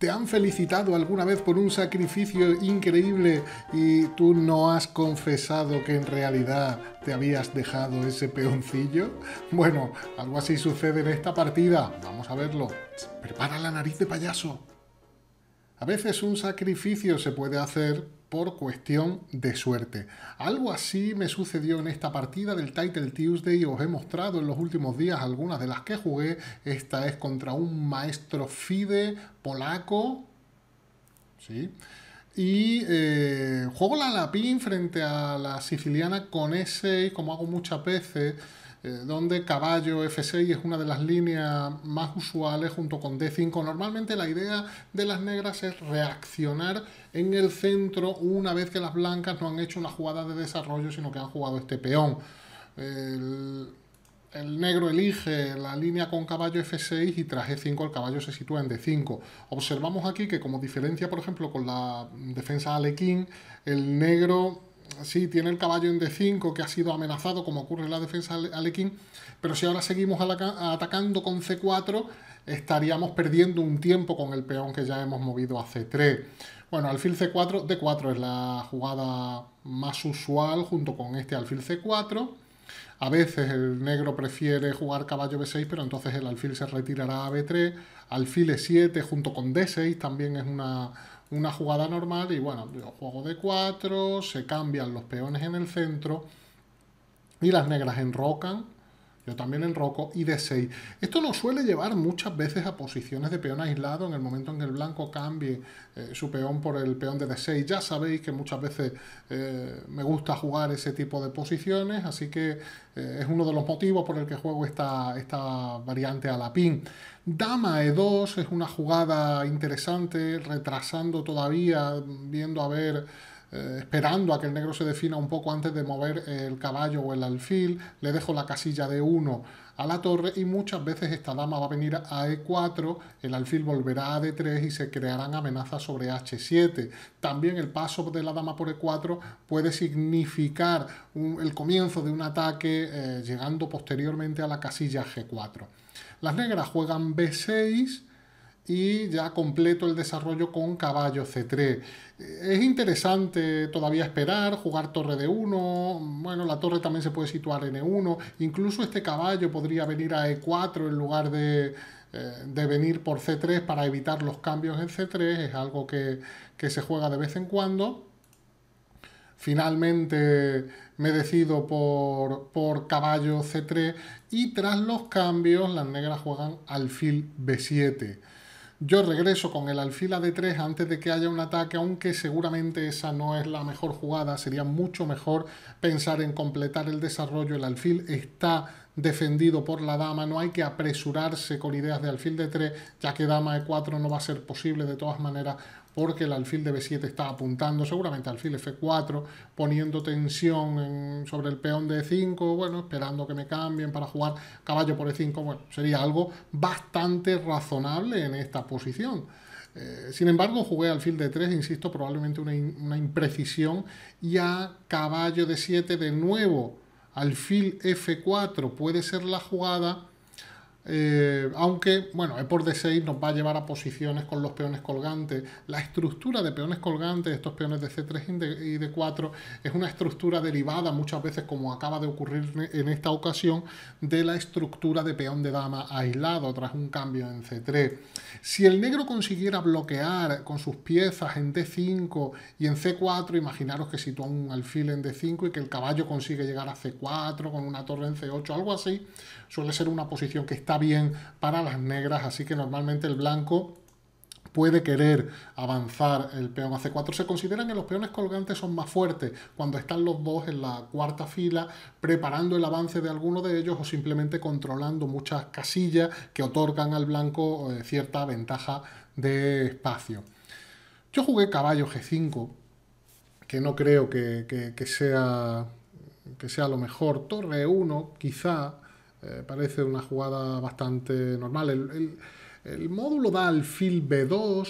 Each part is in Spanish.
¿Te han felicitado alguna vez por un sacrificio increíble y tú no has confesado que en realidad te habías dejado ese peoncillo? Bueno, algo así sucede en esta partida. Vamos a verlo. Prepara la nariz de payaso. A veces un sacrificio se puede hacer por cuestión de suerte. Algo así me sucedió en esta partida del Title Tuesday, y os he mostrado en los últimos días algunas de las que jugué. Esta es contra un maestro FIDE polaco, ¿sí? Y eh, juego la lapín frente a la siciliana con ese, como hago muchas veces, eh, donde caballo F6 es una de las líneas más usuales junto con D5. Normalmente la idea de las negras es reaccionar en el centro una vez que las blancas no han hecho una jugada de desarrollo, sino que han jugado este peón. El, el negro elige la línea con caballo F6 y tras E5 el caballo se sitúa en D5. Observamos aquí que como diferencia, por ejemplo, con la defensa alequín, el negro sí, tiene el caballo en D5 que ha sido amenazado, como ocurre en la defensa Alekin, pero si ahora seguimos atacando con C4, estaríamos perdiendo un tiempo con el peón que ya hemos movido a C3. Bueno, alfil C4, D4 es la jugada más usual junto con este alfil C4. A veces el negro prefiere jugar caballo B6, pero entonces el alfil se retirará a B3. Alfil E7 junto con D6 también es una una jugada normal y bueno, juego de 4, se cambian los peones en el centro y las negras enrocan yo también en roco y D6. Esto nos suele llevar muchas veces a posiciones de peón aislado en el momento en que el blanco cambie eh, su peón por el peón de D6. Ya sabéis que muchas veces eh, me gusta jugar ese tipo de posiciones, así que eh, es uno de los motivos por el que juego esta, esta variante a la pin. Dama E2 es una jugada interesante, retrasando todavía, viendo a ver... Eh, esperando a que el negro se defina un poco antes de mover el caballo o el alfil, le dejo la casilla de 1 a la torre y muchas veces esta dama va a venir a e4, el alfil volverá a d3 y se crearán amenazas sobre h7. También el paso de la dama por e4 puede significar el comienzo de un ataque eh, llegando posteriormente a la casilla g4. Las negras juegan b6, y ya completo el desarrollo con caballo C3. Eh, es interesante todavía esperar, jugar torre de 1, bueno, la torre también se puede situar en E1, incluso este caballo podría venir a E4 en lugar de, eh, venir por C3 para evitar los cambios en C3, es algo que, se juega de vez en cuando. Finalmente me decido por, por, caballo C3 y tras los cambios las negras juegan alfil B7. Yo regreso con el alfil de 3 antes de que haya un ataque, aunque seguramente esa no es la mejor jugada. Sería mucho mejor pensar en completar el desarrollo. El alfil está defendido por la dama, no hay que apresurarse con ideas de alfil de 3, ya que dama e4 no va a ser posible de todas maneras porque el alfil de B7 está apuntando seguramente alfil F4, poniendo tensión sobre el peón de E5, bueno, esperando que me cambien para jugar caballo por E5, bueno, sería algo bastante razonable en esta posición. Eh, sin embargo, jugué alfil de 3, insisto, probablemente una, una imprecisión, y a caballo de 7 de nuevo, alfil F4 puede ser la jugada eh, aunque, bueno, e por D6 nos va a llevar a posiciones con los peones colgantes. La estructura de peones colgantes, estos peones de C3 y D4, es una estructura derivada muchas veces, como acaba de ocurrir en esta ocasión, de la estructura de peón de dama aislado tras un cambio en C3. Si el negro consiguiera bloquear con sus piezas en D5 y en C4, imaginaros que sitúa un alfil en D5 y que el caballo consigue llegar a C4 con una torre en C8, algo así, suele ser una posición que está bien para las negras, así que normalmente el blanco puede querer avanzar el peón a c4. Se considera que los peones colgantes son más fuertes cuando están los dos en la cuarta fila preparando el avance de alguno de ellos o simplemente controlando muchas casillas que otorgan al blanco eh, cierta ventaja de espacio. Yo jugué caballo g5, que no creo que, sea, que sea lo mejor. Torre 1, quizá eh, parece una jugada bastante normal. El, módulo da alfil B2,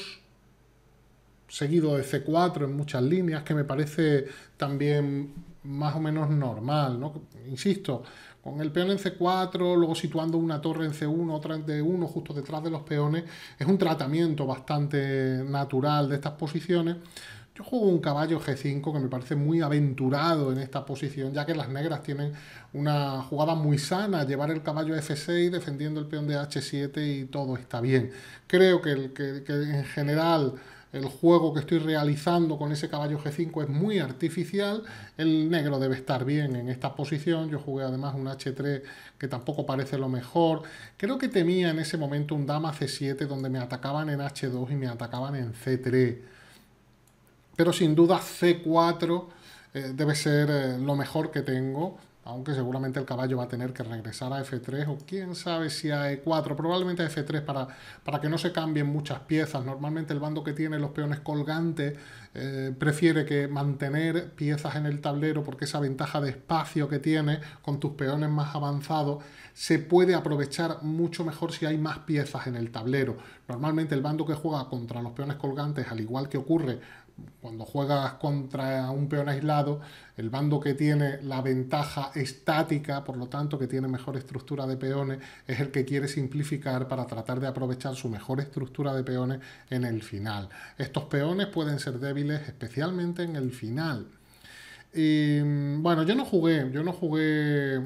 seguido de C4 en muchas líneas, que me parece también más o menos normal, ¿no? Insisto, con el peón en C4, luego situando una torre en C1, otra en D1, justo detrás de los peones, es un tratamiento bastante natural de estas posiciones, yo juego un caballo G5 que me parece muy aventurado en esta posición, ya que las negras tienen una jugada muy sana, llevar el caballo F6 defendiendo el peón de H7 y todo está bien. Creo que, que en general el juego que estoy realizando con ese caballo G5 es muy artificial, el negro debe estar bien en esta posición, yo jugué además un H3 que tampoco parece lo mejor, creo que temía en ese momento un dama C7 donde me atacaban en H2 y me atacaban en C3 pero sin duda C4 eh, debe ser eh, lo mejor que tengo, aunque seguramente el caballo va a tener que regresar a F3 o quién sabe si a E4, probablemente a F3 para, para que no se cambien muchas piezas. Normalmente el bando que tiene los peones colgantes eh, prefiere que mantener piezas en el tablero porque esa ventaja de espacio que tiene con tus peones más avanzados se puede aprovechar mucho mejor si hay más piezas en el tablero. Normalmente el bando que juega contra los peones colgantes, al igual que ocurre cuando juegas contra un peón aislado, el bando que tiene la ventaja estática, por lo tanto que tiene mejor estructura de peones, es el que quiere simplificar para tratar de aprovechar su mejor estructura de peones en el final. Estos peones pueden ser débiles especialmente en el final. Y, bueno, yo no jugué, yo no jugué,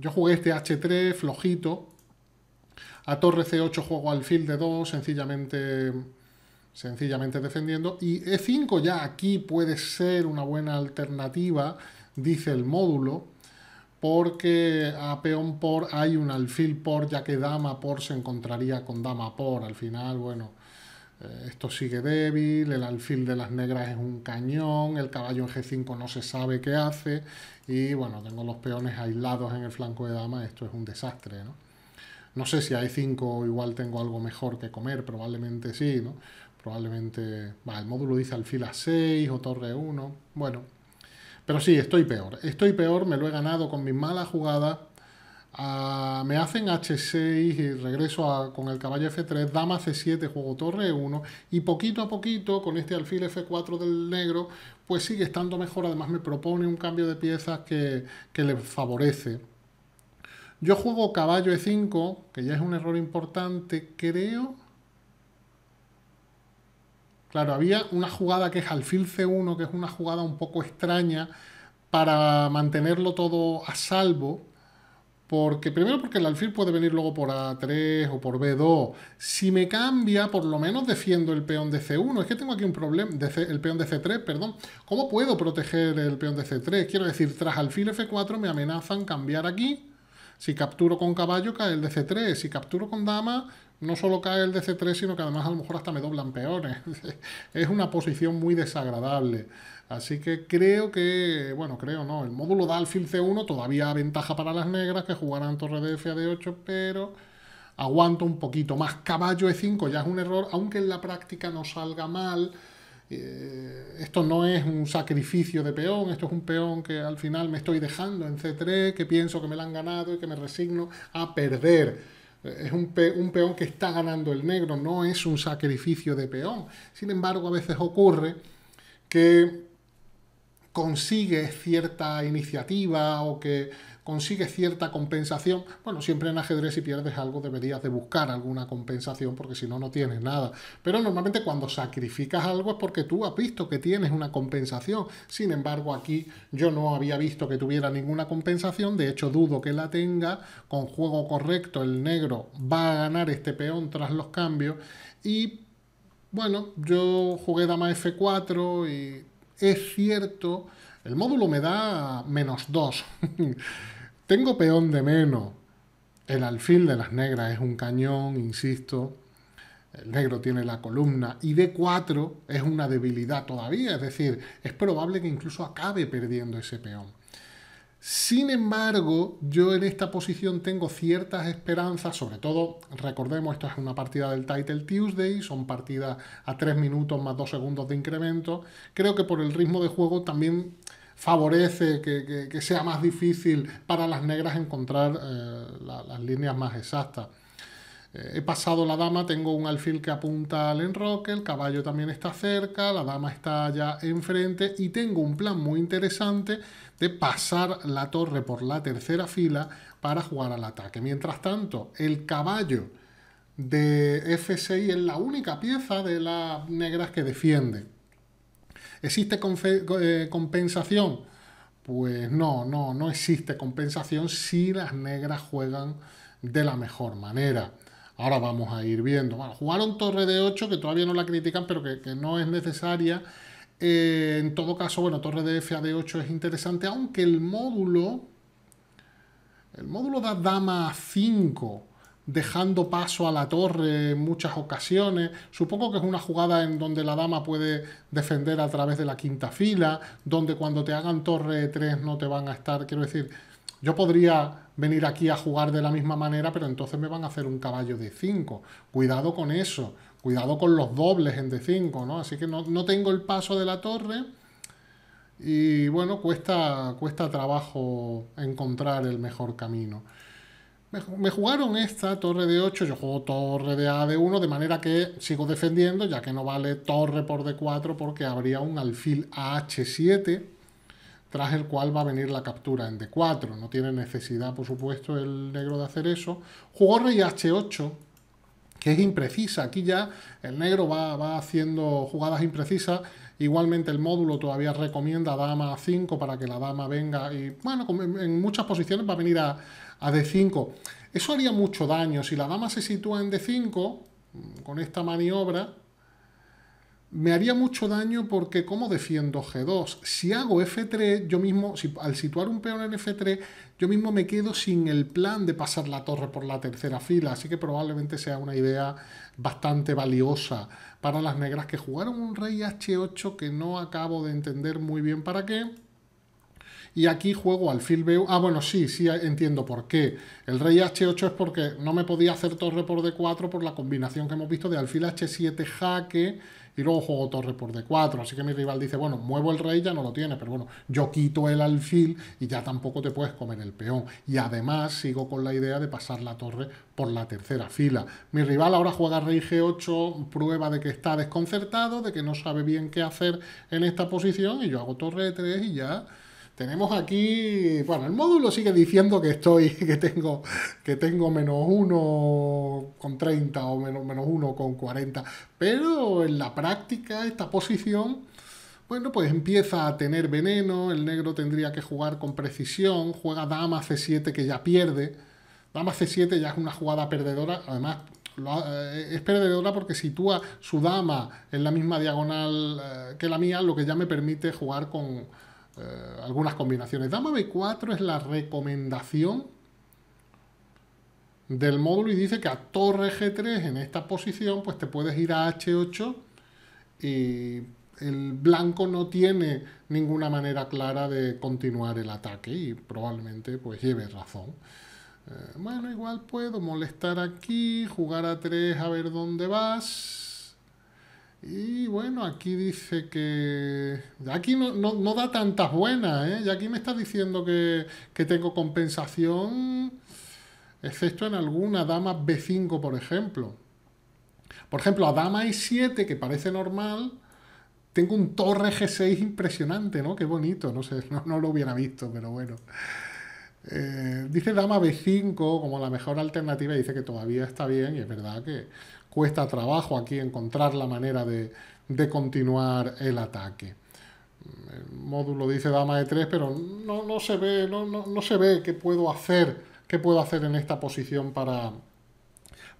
yo jugué este H3 flojito. A torre C8 juego alfil de 2, sencillamente sencillamente defendiendo. Y E5 ya aquí puede ser una buena alternativa, dice el módulo, porque a peón por hay un alfil por, ya que dama por se encontraría con dama por. Al final, bueno, eh, esto sigue débil, el alfil de las negras es un cañón, el caballo en G5 no se sabe qué hace, y bueno, tengo los peones aislados en el flanco de dama, esto es un desastre, ¿no? No sé si a E5 igual tengo algo mejor que comer, probablemente sí, ¿no? Probablemente, el módulo dice alfil a 6 o torre 1. Bueno, pero sí, estoy peor. Estoy peor, me lo he ganado con mis malas jugadas. Ah, me hacen H6 y regreso con el caballo F3, dama C7, juego torre 1 y poquito a poquito con este alfil F4 del negro pues sigue estando mejor, además me propone un cambio de piezas que, que le favorece. Yo juego caballo E5, que ya es un error importante, creo, Claro, había una jugada que es alfil C1, que es una jugada un poco extraña para mantenerlo todo a salvo. Porque primero porque el alfil puede venir luego por A3 o por B2. Si me cambia, por lo menos defiendo el peón de C1. Es que tengo aquí un problema, el peón de C3, perdón. ¿Cómo puedo proteger el peón de C3? Quiero decir, tras alfil F4 me amenazan cambiar aquí si capturo con caballo, cae el dc 3 Si capturo con dama, no solo cae el dc 3 sino que además a lo mejor hasta me doblan peones. es una posición muy desagradable. Así que creo que, bueno, creo no, el módulo da C1 todavía ventaja para las negras que jugarán torre de F D8, pero aguanto un poquito más. Caballo E5 ya es un error, aunque en la práctica no salga mal. Eh, esto no es un sacrificio de peón, esto es un peón que al final me estoy dejando en C3, que pienso que me lo han ganado y que me resigno a perder. Eh, es un, un peón que está ganando el negro, no es un sacrificio de peón. Sin embargo, a veces ocurre que consigue cierta iniciativa o que consigue cierta compensación. Bueno, siempre en ajedrez si pierdes algo deberías de buscar alguna compensación porque si no, no tienes nada. Pero normalmente cuando sacrificas algo es porque tú has visto que tienes una compensación. Sin embargo, aquí yo no había visto que tuviera ninguna compensación. De hecho, dudo que la tenga. Con juego correcto, el negro va a ganar este peón tras los cambios. Y bueno, yo jugué dama F4 y es cierto, el módulo me da menos 2. Tengo peón de menos. El alfil de las negras es un cañón, insisto. El negro tiene la columna y D4 es una debilidad todavía, es decir, es probable que incluso acabe perdiendo ese peón. Sin embargo, yo en esta posición tengo ciertas esperanzas, sobre todo, recordemos, esto es una partida del Title Tuesday, son partidas a 3 minutos más 2 segundos de incremento. Creo que por el ritmo de juego también favorece que, sea más difícil para las negras encontrar eh, las líneas más exactas. Eh, he pasado la dama, tengo un alfil que apunta al enroque, el caballo también está cerca, la dama está ya enfrente y tengo un plan muy interesante de pasar la torre por la tercera fila para jugar al ataque. Mientras tanto, el caballo de F6 es la única pieza de las negras que defiende ¿Existe eh, compensación? Pues no, no, no existe compensación si las negras juegan de la mejor manera. Ahora vamos a ir viendo. Bueno, jugaron torre de 8, que todavía no la critican, pero que, no es necesaria. Eh, en todo caso, bueno, torre de F a D8 es interesante, aunque el módulo... El módulo da dama a 5 dejando paso a la torre en muchas ocasiones. Supongo que es una jugada en donde la dama puede defender a través de la quinta fila, donde cuando te hagan torre 3 no te van a estar, quiero decir, yo podría venir aquí a jugar de la misma manera, pero entonces me van a hacer un caballo de 5. Cuidado con eso, cuidado con los dobles en D5, ¿no? Así que no, no tengo el paso de la torre. Y bueno, cuesta, cuesta trabajo encontrar el mejor camino. Me jugaron esta torre de 8, yo juego torre de A de 1, de manera que sigo defendiendo, ya que no vale torre por D4 porque habría un alfil AH7, tras el cual va a venir la captura en D4. No tiene necesidad, por supuesto, el negro de hacer eso. Jugó rey H8, que es imprecisa. Aquí ya el negro va, va haciendo jugadas imprecisas Igualmente el módulo todavía recomienda dama a 5 para que la dama venga y, bueno, en muchas posiciones va a venir a, a D5. Eso haría mucho daño. Si la dama se sitúa en D5, mm, con esta maniobra, me haría mucho daño porque ¿cómo defiendo G2? Si hago F3, yo mismo, al situar un peón en F3, yo mismo me quedo sin el plan de pasar la torre por la tercera fila, así que probablemente sea una idea bastante valiosa para las negras que jugaron un rey H8 que no acabo de entender muy bien para qué. Y aquí juego alfil B1. Ah, bueno, sí, sí entiendo por qué. El rey H8 es porque no me podía hacer torre por D4 por la combinación que hemos visto de alfil H7 jaque y luego juego torre por d4. Así que mi rival dice, bueno, muevo el rey, ya no lo tiene, pero bueno, yo quito el alfil y ya tampoco te puedes comer el peón. Y además sigo con la idea de pasar la torre por la tercera fila. Mi rival ahora juega rey g8, prueba de que está desconcertado, de que no sabe bien qué hacer en esta posición y yo hago torre 3 y ya tenemos aquí, bueno, el módulo sigue diciendo que estoy, que tengo, que tengo menos 1 con 30 o menos, menos 1 con 40, pero en la práctica esta posición, bueno, pues empieza a tener veneno, el negro tendría que jugar con precisión, juega dama c7 que ya pierde, dama c7 ya es una jugada perdedora, además eh, es perdedora porque sitúa su dama en la misma diagonal eh, que la mía, lo que ya me permite jugar con eh, algunas combinaciones. Dama B4 es la recomendación del módulo y dice que a torre G3 en esta posición pues te puedes ir a H8 y el blanco no tiene ninguna manera clara de continuar el ataque y probablemente pues lleve razón. Eh, bueno, igual puedo molestar aquí, jugar a 3 a ver dónde vas y bueno, aquí dice que... Aquí no, da tantas buenas, ¿eh? Y aquí me está diciendo que, tengo compensación, excepto en alguna, dama B5, por ejemplo. Por ejemplo, a dama E7, que parece normal, tengo un torre G6 impresionante, ¿no? Qué bonito, no sé, no, lo hubiera visto, pero bueno. Eh, dice dama B5 como la mejor alternativa, dice que todavía está bien, y es verdad que cuesta trabajo aquí encontrar la manera de, continuar el ataque. El módulo dice dama e3, pero no, se ve, no, se ve qué puedo hacer, qué puedo hacer en esta posición para,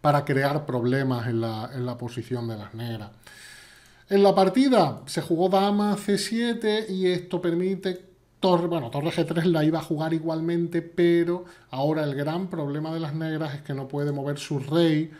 para crear problemas en la, posición de las negras. En la partida se jugó dama c7 y esto permite bueno, torre G3 la iba a jugar igualmente, pero ahora el gran problema de las negras es que no puede mover su rey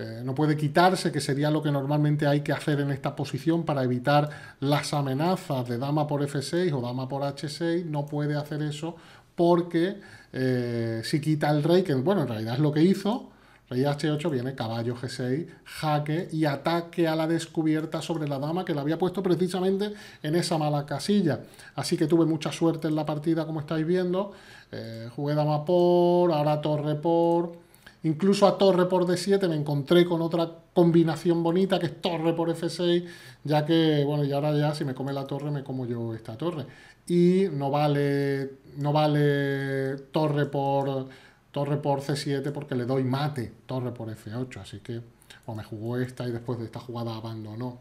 eh, no puede quitarse, que sería lo que normalmente hay que hacer en esta posición para evitar las amenazas de dama por f6 o dama por h6. No puede hacer eso porque eh, si quita el rey, que bueno, en realidad es lo que hizo, rey h8 viene caballo g6, jaque y ataque a la descubierta sobre la dama que la había puesto precisamente en esa mala casilla. Así que tuve mucha suerte en la partida, como estáis viendo. Eh, jugué dama por, ahora torre por Incluso a torre por D7 me encontré con otra combinación bonita que es torre por F6, ya que, bueno, y ahora ya si me come la torre me como yo esta torre. Y no vale, no vale torre por, torre por C7 porque le doy mate, torre por F8, así que o me jugó esta y después de esta jugada abandonó.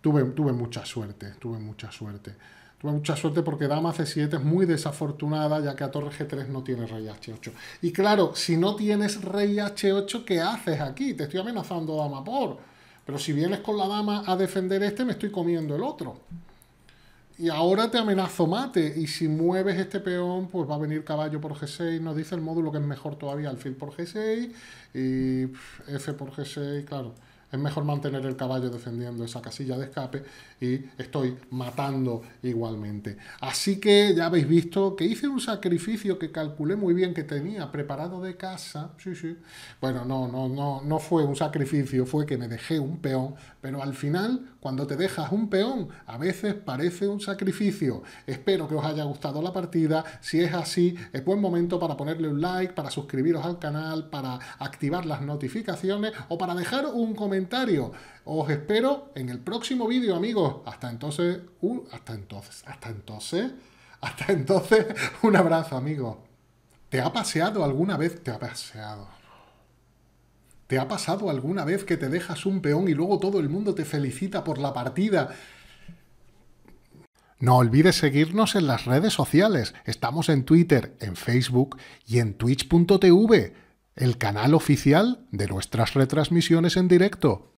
Tuve, tuve mucha suerte, tuve mucha suerte mucha suerte porque dama c7 es muy desafortunada, ya que a torre g3 no tiene rey h8. Y claro, si no tienes rey h8, ¿qué haces aquí? Te estoy amenazando dama por. Pero si vienes con la dama a defender este, me estoy comiendo el otro. Y ahora te amenazo mate. Y si mueves este peón, pues va a venir caballo por G6. Nos dice el módulo que es mejor todavía alfil por G6. Y F por G6, claro es mejor mantener el caballo defendiendo esa casilla de escape y estoy matando igualmente. Así que ya habéis visto que hice un sacrificio que calculé muy bien que tenía preparado de casa. Bueno, no, no, no, no fue un sacrificio, fue que me dejé un peón, pero al final, cuando te dejas un peón, a veces parece un sacrificio. Espero que os haya gustado la partida. Si es así, es buen momento para ponerle un like, para suscribiros al canal, para activar las notificaciones o para dejar un comentario os espero en el próximo vídeo, amigos. Hasta entonces, uh, hasta entonces, hasta entonces, hasta entonces, un abrazo, amigo ¿Te ha paseado alguna vez? Te ha paseado. ¿Te ha pasado alguna vez que te dejas un peón y luego todo el mundo te felicita por la partida? No olvides seguirnos en las redes sociales. Estamos en Twitter, en Facebook y en twitch.tv el canal oficial de nuestras retransmisiones en directo.